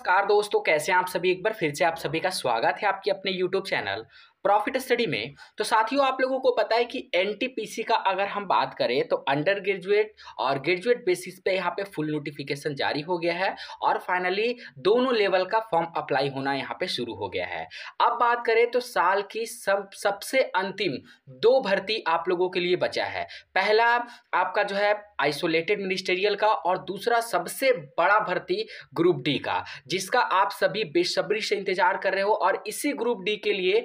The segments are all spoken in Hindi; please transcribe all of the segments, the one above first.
नमस्कार दोस्तों कैसे हैं आप सभी एक बार फिर से आप सभी का स्वागत है आपके अपने YouTube चैनल प्रॉफिट स्टडी में तो साथियों आप लोगों को पता है कि एनटीपीसी का अगर हम बात करें तो अंडर ग्रेजुएट और ग्रेजुएट बेसिस पे यहाँ पे फुल नोटिफिकेशन जारी हो गया है और फाइनली दोनों लेवल का फॉर्म अप्लाई होना यहाँ पे शुरू हो गया है अब बात करें तो साल की सब सबसे अंतिम दो भर्ती आप लोगों के लिए बचा है पहला आपका जो है आइसोलेटेड मिनिस्टेरियल का और दूसरा सबसे बड़ा भर्ती ग्रुप डी का जिसका आप सभी बेसब्री से इंतजार कर रहे हो और इसी ग्रुप डी के लिए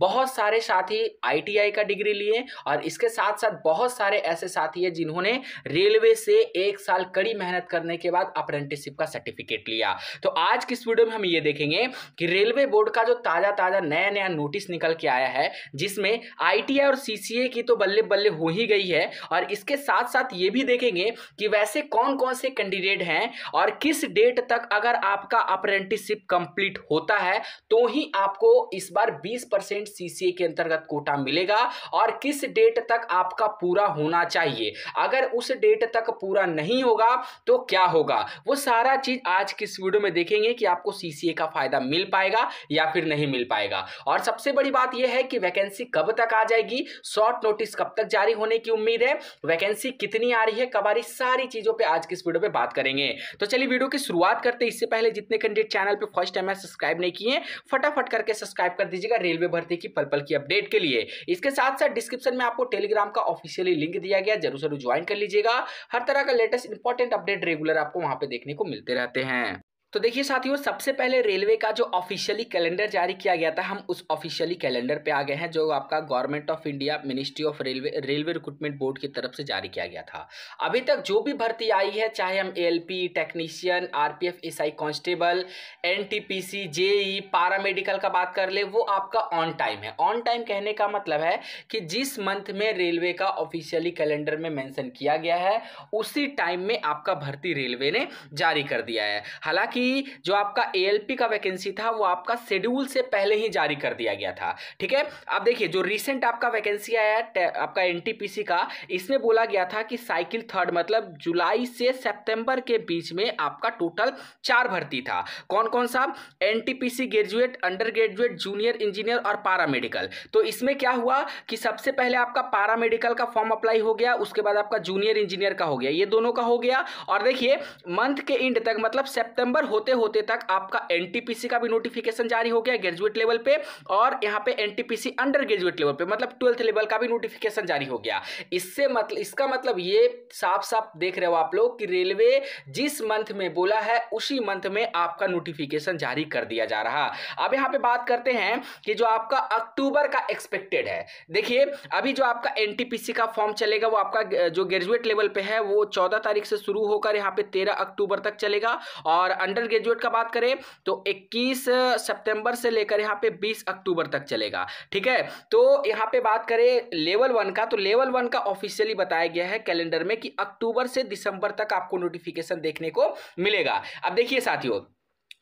बहुत सारे साथी आईटीआई का डिग्री लिए और इसके साथ साथ बहुत सारे ऐसे साथी हैं जिन्होंने रेलवे से एक साल कड़ी मेहनत करने के बाद अप्रेंटिसशिप का सर्टिफिकेट लिया तो आज की इस वीडियो में हम ये देखेंगे कि रेलवे बोर्ड का जो ताज़ा ताज़ा नया नया नोटिस निकल के आया है जिसमें आई और सी की तो बल्ले बल्ले हो ही गई है और इसके साथ साथ ये भी देखेंगे कि वैसे कौन कौन से कैंडिडेट हैं और किस डेट तक अगर आपका अप्रेंटिसशिप कंप्लीट होता है तो ही आपको इस बार बीस परसेंट परसेंट सीसीए के अंतर्गत कोटा मिलेगा और किस डेट तक आपका पूरा होना चाहिए अगर उस डेट तक पूरा नहीं होगा तो क्या होगा वो सारा चीज आज की इस वीडियो में देखेंगे कि आपको सीसीए का फायदा मिल पाएगा या फिर नहीं मिल पाएगा और सबसे बड़ी बात यह है कि वैकेंसी कब तक आ जाएगी शॉर्ट नोटिस कब तक जारी होने की उम्मीद है वैकेंसी कितनी आ रही है कब आ रही सारी चीजों पर आज की इस वीडियो पर बात करेंगे तो चलिए वीडियो की शुरुआत करते इससे पहले जितने कैंडिडेट चैनल पर फर्स्ट टाइम है सब्सक्राइब नहीं किए फटाफट करके सब्सक्राइब कर दीजिएगा रेलवे भर्ती भर्ती की पल पल की अपडेट के लिए इसके साथ साथ डिस्क्रिप्शन में आपको टेलीग्राम का ऑफिशियली लिंक दिया गया जरूर जरूर ज्वाइन कर लीजिएगा हर तरह का लेटेस्ट इंपॉर्टेंट अपडेट रेगुलर आपको वहां पर देखने को मिलते रहते हैं तो देखिए साथियों सबसे पहले रेलवे का जो ऑफिशियली कैलेंडर जारी किया गया था हम उस ऑफिशियली कैलेंडर पे आ गए हैं जो आपका government of India ministry of railway railway recruitment board की तरफ से जारी किया गया था अभी तक जो भी भर्ती आई है चाहे हम P technician RPF SI constable NTPC JE paramedical का बात कर ले वो आपका ऑन टाइम है ऑन टाइम कहने का मतलब है कि जिस मंथ में रेलवे का ऑफिशियली कैलेंडर में मैंशन किया गया है उसी टाइम में आपका भर्ती रेलवे ने जारी कर दिया है हालांकि ही जो आपका ए का वैकेंसी था वो आपका शेड्यूल से पहले ही जारी कर दिया गया था ठीक है अब देखिए जो रिसेंट आपका वैकेंसी आया आपका एन का इसमें बोला गया था कि साइकिल थर्ड मतलब जुलाई से सेप्टेम्बर के बीच में आपका टोटल चार भर्ती था कौन कौन सा NTPC graduate undergraduate junior engineer और पारामेडिकल तो इसमें क्या हुआ कि सबसे पहले आपका पारामेडिकल का फॉर्म अप्लाई हो गया उसके बाद आपका जूनियर इंजीनियर का हो गया ये दोनों का हो गया और देखिए मंथ के एंड तक मतलब सितंबर होते होते तक आपका एनटीपीसी का भी नोटिफिकेशन जारी हो गया ग्रेजुएट लेवल पे और यहाँ पे एनटीपीसी अंडर ग्रेजुएट लेवल पे मतलब ट्वेल्थ लेवल का भी नोटिफिकेशन जारी हो गया इससे मतलब इसका मतलब ये साफ साफ देख रहे हो आप लोग कि रेलवे जिस मंथ में बोला है उसी मंथ में आपका नोटिफिकेशन जारी कर दिया जा रहा अब यहाँ पे बात करते हैं कि जो आपका अक्टूबर का एक्सपेक्टेड है देखिए अभी जो आपका एन का फॉर्म चलेगा वो आपका जो ग्रेजुएट लेवल पे है वो चौदह तारीख से शुरू होकर यहाँ पे तेरह अक्टूबर तक चलेगा और अंडर जनरल ग्रेजुएट का बात करें तो 21 सितंबर से लेकर यहाँ पे 20 अक्टूबर तक चलेगा ठीक है तो यहाँ पे बात करें लेवल वन का तो लेवल वन का ऑफिशियली बताया गया है कैलेंडर में कि अक्टूबर से दिसंबर तक आपको नोटिफिकेशन देखने को मिलेगा अब देखिए साथियों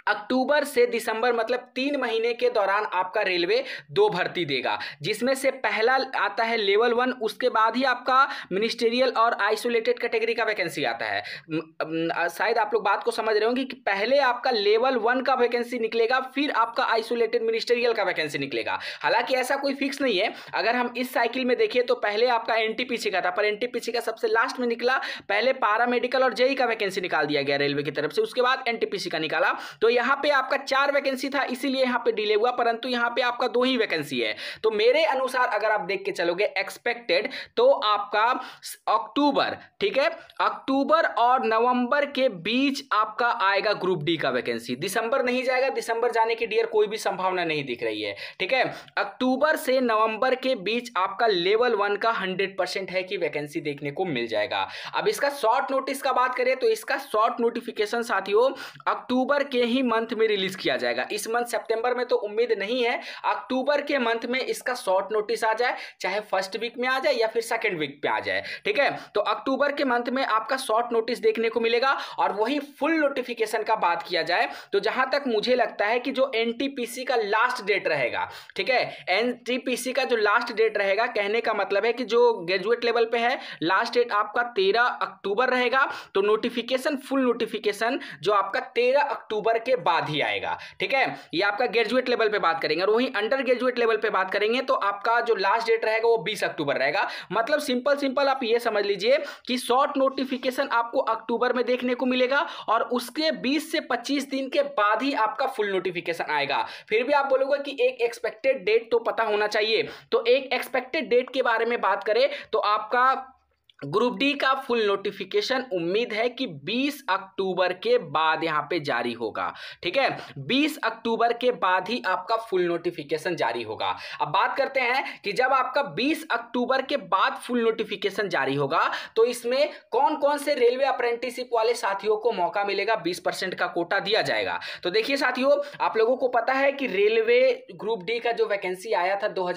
अक्टूबर से दिसंबर मतलब तीन महीने के दौरान आपका रेलवे दो भर्ती देगा जिसमें से पहला आता है लेवल वन उसके बाद ही आपका मिनिस्टेरियल और आइसोलेटेड कैटेगरी का वैकेंसी आता है शायद आप लोग बात को समझ रहे होंगे कि पहले आपका लेवल वन का वैकेंसी निकलेगा फिर आपका आइसोलेटेड मिनिस्टेरियल का वैकेंसी निकलेगा हालांकि ऐसा कोई फिक्स नहीं है अगर हम इस साइकिल में देखें तो पहले आपका एनटीपीसी का था पर एनटीपीसी का सबसे लास्ट में निकला पहले पारा मेडिकल और जेई का वैकेंसी निकाल दिया गया रेलवे की तरफ से उसके बाद एनटीपीसी का निकाला तो यहाँ पे आपका चार वैकेंसी था इसीलिए यहाँ पे डिले हुआ परंतु यहाँ पे आपका दो ही वैकेंसी है तो मेरे अनुसार अगर आप देख के चलोगे एक्सपेक्टेड तो आपका अक्टूबर ठीक है अक्टूबर और नवंबर के बीच आपका आएगा ग्रुप डी का वैकेंसी दिसंबर नहीं जाएगा दिसंबर जाने की डियर कोई भी संभावना नहीं दिख रही है ठीक है अक्टूबर से नवंबर के बीच आपका लेवल वन का हंड्रेड है कि वैकेंसी देखने को मिल जाएगा अब इसका शॉर्ट नोटिस का बात करें तो इसका शॉर्ट नोटिफिकेशन साथियों अक्टूबर के ही ही मंथ में रिलीज किया जाएगा इस मंथ सेप्टेम्बर में तो उम्मीद नहीं है अक्टूबर के मंथ में इसका शॉर्ट नोटिस आ जाए चाहे फर्स्ट वीक में आ जाए या फिर सेकेंड वीक पे आ जाए ठीक है तो अक्टूबर के मंथ में आपका शॉर्ट नोटिस देखने को मिलेगा और वही फुल नोटिफिकेशन का बात किया जाए तो जहां तक मुझे लगता है कि जो एन का लास्ट डेट रहेगा ठीक है एन का जो लास्ट डेट रहेगा कहने का मतलब है कि जो ग्रेजुएट लेवल पे है लास्ट डेट आपका तेरह अक्टूबर रहेगा तो नोटिफिकेशन फुल नोटिफिकेशन जो आपका तेरह अक्टूबर के के बाद ही आएगा ठीक है ये आपका ग्रेजुएट लेवल पे बात करेंगे और वहीं अंडर ग्रेजुएट लेवल पे बात करेंगे तो आपका जो लास्ट डेट रहेगा वो बीस अक्टूबर रहेगा मतलब सिंपल सिंपल आप ये समझ लीजिए कि शॉर्ट नोटिफिकेशन आपको अक्टूबर में देखने को मिलेगा और उसके बीस से पच्चीस दिन के बाद ही आपका फुल नोटिफिकेशन आएगा फिर भी आप बोलोगे कि एक एक्सपेक्टेड डेट तो पता होना चाहिए तो एक एक्सपेक्टेड डेट के बारे में बात करें तो आपका ग्रुप डी का फुल नोटिफिकेशन उम्मीद है कि 20 अक्टूबर के बाद यहां पे जारी होगा ठीक है 20 अक्टूबर के बाद ही आपका फुल नोटिफिकेशन जारी होगा अब बात करते हैं कि जब आपका 20 अक्टूबर के बाद फुल नोटिफिकेशन जारी होगा तो इसमें कौन कौन से रेलवे अप्रेंटिसिप वाले साथियों को मौका मिलेगा बीस परसेंट का कोटा दिया जाएगा तो देखिए साथियों आप लोगों को पता है कि रेलवे ग्रुप डी का जो वैकेंसी आया था दो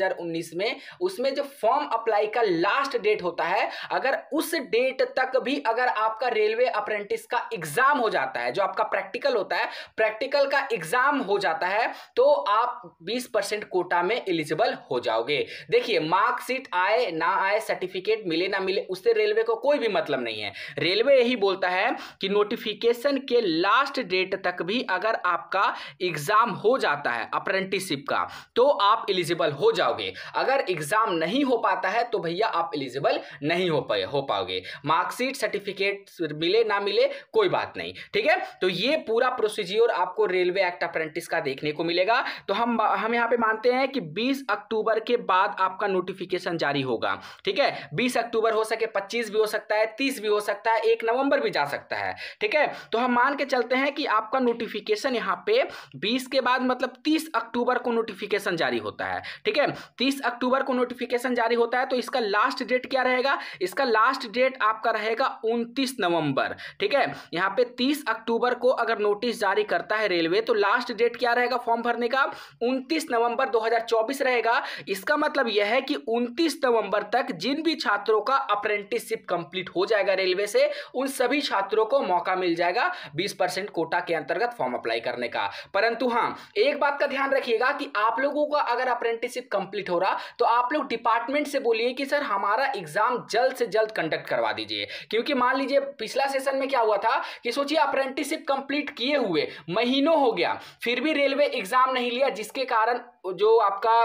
में उसमें जो फॉर्म अप्लाई का लास्ट डेट होता है अगर उस डेट तक भी अगर आपका रेलवे अप्रेंटिस का एग्जाम हो जाता है जो आपका प्रैक्टिकल होता है प्रैक्टिकल का एग्जाम हो जाता है तो आप 20 परसेंट कोटा में एलिजिबल हो जाओगे देखिए मार्कशीट आए ना आए सर्टिफिकेट मिले ना मिले उससे रेलवे को कोई भी मतलब नहीं है रेलवे यही बोलता है कि नोटिफिकेशन के लास्ट डेट तक भी अगर आपका एग्जाम हो जाता है अप्रेंटिसशिप का तो आप एलिजिबल हो जाओगे अगर एग्जाम नहीं हो पाता है तो भैया आप एलिजिबल नहीं हो पाए हो पाओगे मार्कशीट सर्टिफिकेट मिले ना मिले कोई बात नहीं ठीक है तो ये पूरा प्रोसीजियर आपको रेलवे एक्ट अप्रेंटिस का देखने को मिलेगा तो हम हम यहाँ पे मानते हैं कि 20 अक्टूबर के बाद आपका नोटिफिकेशन जारी होगा ठीक है 20 अक्टूबर हो सके 25 भी हो सकता है 30 भी हो सकता है एक नवंबर भी जा सकता है ठीक है तो हम मान के चलते हैं कि आपका नोटिफिकेशन यहाँ पे 20 के बाद मतलब 30 अक्टूबर को नोटिफिकेशन जारी होता है ठीक है 30 अक्टूबर को नोटिफिकेशन जारी होता है तो इसका लास्ट डेट क्या रहेगा इसका लास्ट डेट आपका रहेगा 29 नवंबर ठीक है यहाँ पे 30 अक्टूबर को अगर नोटिस जारी करता है रेलवे तो लास्ट डेट क्या रहेगा फॉर्म भरने का 29 नवंबर 2024 रहेगा इसका मतलब यह है कि 29 नवंबर तक जिन भी छात्रों का अप्रेंटिसशिप कंप्लीट हो जाएगा रेलवे से उन सभी छात्रों को मौका मिल जाएगा बीस कोटा के अंतर्गत फॉर्म अप्लाई करने का परंतु हाँ एक बात का ध्यान रखिएगा कि आप लोगों का अगर अप्रेंटिसशिप कंप्लीट हो रहा तो आप लोग डिपार्टमेंट से बोलिए कि सर हमारा एग्जाम जल्द से जल्द कंडक्ट करवा दीजिए क्योंकि मान लीजिए पिछला सेशन में क्या हुआ था कि सोचिए अप्रेंटिसिप कंप्लीट किए हुए महीनों हो गया फिर भी रेलवे एग्जाम नहीं लिया जिसके कारण जो आपका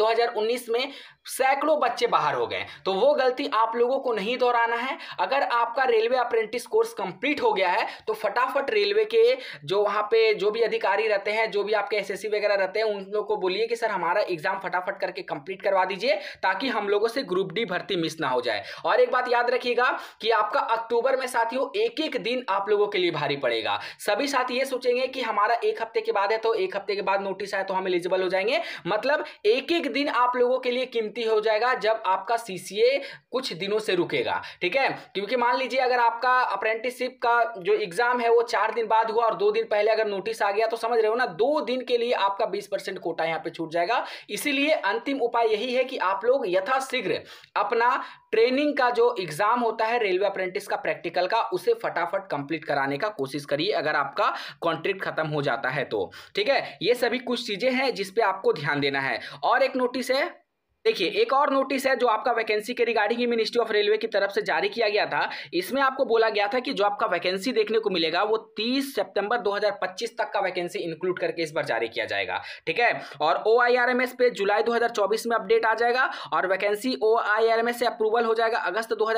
2019 में सैकड़ों बच्चे बाहर हो गए तो वो गलती आप लोगों को नहीं दोहराना है अगर आपका रेलवे अप्रेंटिस कोर्स कंप्लीट हो गया है तो फटाफट रेलवे के जो वहाँ पे जो भी अधिकारी रहते हैं जो भी आपके एसएससी वगैरह रहते हैं उन लोगों को बोलिए कि सर हमारा एग्जाम फटाफट करके कंप्लीट करवा दीजिए ताकि हम लोगों से ग्रुप डी भर्ती मिस ना हो जाए और एक बात याद रखिएगा कि आपका अक्टूबर में साथियों एक एक दिन आप लोगों के लिए भारी पड़ेगा सभी साथी ये सोचेंगे कि हमारा एक हफ्ते के बाद है तो एक हफ्ते के बाद नोटिस आए तो हम एलिजिबल हो जाएंगे मतलब एक एक दिन आप लोगों के लिए कीमती स्थिति हो जाएगा जब आपका सीसीए कुछ दिनों से रुकेगा ठीक है क्योंकि मान लीजिए अगर आपका अप्रेंटिसशिप का जो एग्जाम है वो चार दिन बाद हुआ और दो दिन पहले अगर नोटिस आ गया तो समझ रहे हो ना दो दिन के लिए आपका बीस कोटा यहाँ पे छूट जाएगा इसीलिए अंतिम उपाय यही है कि आप लोग यथाशीघ्र अपना ट्रेनिंग का जो एग्जाम होता है रेलवे अप्रेंटिस का प्रैक्टिकल का उसे फटाफट कंप्लीट कराने का कोशिश करिए अगर आपका कॉन्ट्रैक्ट खत्म हो जाता है तो ठीक है ये सभी कुछ चीजें हैं जिसपे आपको ध्यान देना है और एक नोटिस है देखिए एक और नोटिस है जो आपका वैकेंसी के रिगार्डिंग ही मिनिस्ट्री ऑफ रेलवे की तरफ से जारी किया गया था इसमें आपको बोला गया था कि जो आपका वैकेंसी देखने को मिलेगा वो 30 सितंबर 2025 तक का वैकेंसी इंक्लूड करके इस बार जारी किया जाएगा ठीक है और ओ पे जुलाई 2024 में अपडेट आ जाएगा और वैकेंसी ओ से अप्रूवल हो जाएगा अगस्त दो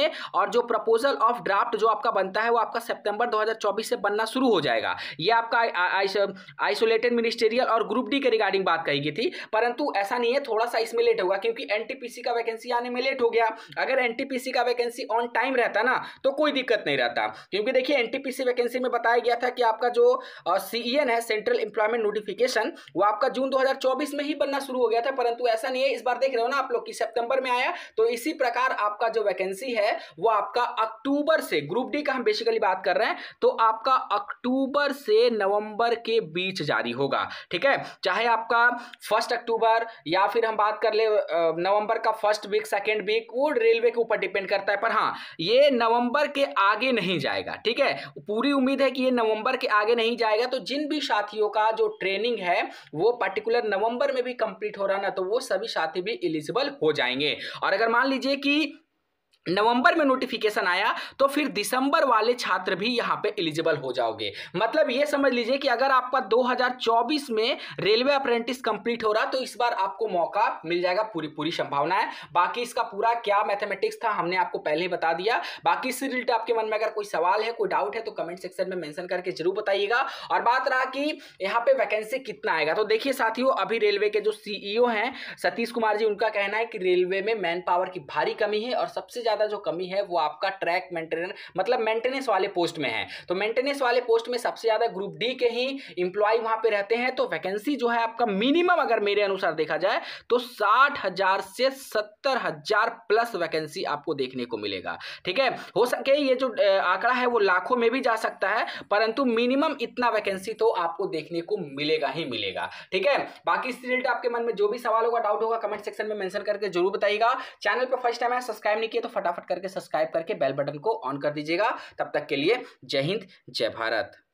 में और जो प्रपोजल ऑफ ड्राफ्ट जो आपका बनता है वो आपका सेप्टेम्बर दो से बनना शुरू हो जाएगा ये आपका आइसोलेटेड मिनिस्टेरियल और ग्रुप डी के रिगार्डिंग बात कही गई थी परंतु ऐसा नहीं है थोड़ा सा इसमें लेट होगा क्योंकि एनटीपीसी का वैकेंसी आने में लेट हो गया अगर एनटीपीसी का वैकेंसी ऑन टाइम रहता ना तो कोई दिक्कत नहीं रहता क्योंकि देखिए एनटीपीसी वैकेंसी में बताया गया था कि आपका जो सीईएन e है सेंट्रल एम्प्लॉयमेंट नोटिफिकेशन वो आपका जून दो में ही बनना शुरू हो गया था परंतु ऐसा नहीं है इस बार देख रहे हो ना आप लोग की सितंबर में आया तो इसी प्रकार आपका जो वैकेंसी है वो आपका अक्टूबर से ग्रुप डी का हम बेसिकली बात कर रहे हैं तो आपका अक्टूबर से नवंबर के बीच जारी होगा ठीक है चाहे आपका फर्स्ट अक्टूबर या फिर हम बात कर ले नवंबर का फर्स्ट वीक सेकेंड वीक वो रेलवे के ऊपर डिपेंड करता है पर हाँ ये नवंबर के आगे नहीं जाएगा ठीक है पूरी उम्मीद है कि ये नवंबर के आगे नहीं जाएगा तो जिन भी साथियों का जो ट्रेनिंग है वो पर्टिकुलर नवंबर में भी कंप्लीट हो रहा ना तो वो सभी साथी भी एलिजिबल हो जाएंगे और अगर मान लीजिए कि नवंबर में नोटिफिकेशन आया तो फिर दिसंबर वाले छात्र भी यहाँ पे एलिजिबल हो जाओगे मतलब ये समझ लीजिए कि अगर आपका 2024 में रेलवे अप्रेंटिस कंप्लीट हो रहा तो इस बार आपको मौका मिल जाएगा पूरी पूरी संभावना है बाकी इसका पूरा क्या मैथमेटिक्स था हमने आपको पहले ही बता दिया बाकी इससे रिलेटेड आपके मन में अगर कोई सवाल है कोई डाउट है तो कमेंट सेक्शन में मैंशन करके जरूर बताइएगा और बात रहा कि यहाँ पे वैकेंसी कितना आएगा तो देखिए साथियों अभी रेलवे के जो सीईओ हैं सतीश कुमार जी उनका कहना है कि रेलवे में मैन पावर की भारी कमी है और सबसे ज्यादा ज़्यादा जो कमी है वो आपका ट्रैक मेंटेनेंस मतलब मेंटेनेंस वाले पोस्ट में है तो मेंटेनेंस वाले पोस्ट में सबसे ज़्यादा ग्रुप डी के ही इंप्लॉय वहां पे रहते हैं तो वैकेंसी जो है आपका मिनिमम अगर मेरे अनुसार देखा जाए तो साठ हजार से सत्तर हजार प्लस वैकेंसी आपको देखने को मिलेगा ठीक है हो सके ये जो आंकड़ा है वो लाखों में भी जा सकता है परंतु मिनिमम इतना वैकेंसी तो आपको देखने को मिलेगा ही मिलेगा ठीक है बाकी इससे रिलेटेड आपके मन में जो भी सवाल होगा डाउट होगा कमेंट सेक्शन में मेंशन करके जरूर बताइएगा चैनल पर फर्स्ट टाइम है सब्सक्राइब नहीं किया तो फटाफट फटाफट करके सब्सक्राइब करके बेल बटन को ऑन कर दीजिएगा तब तक के लिए जय हिंद जय भारत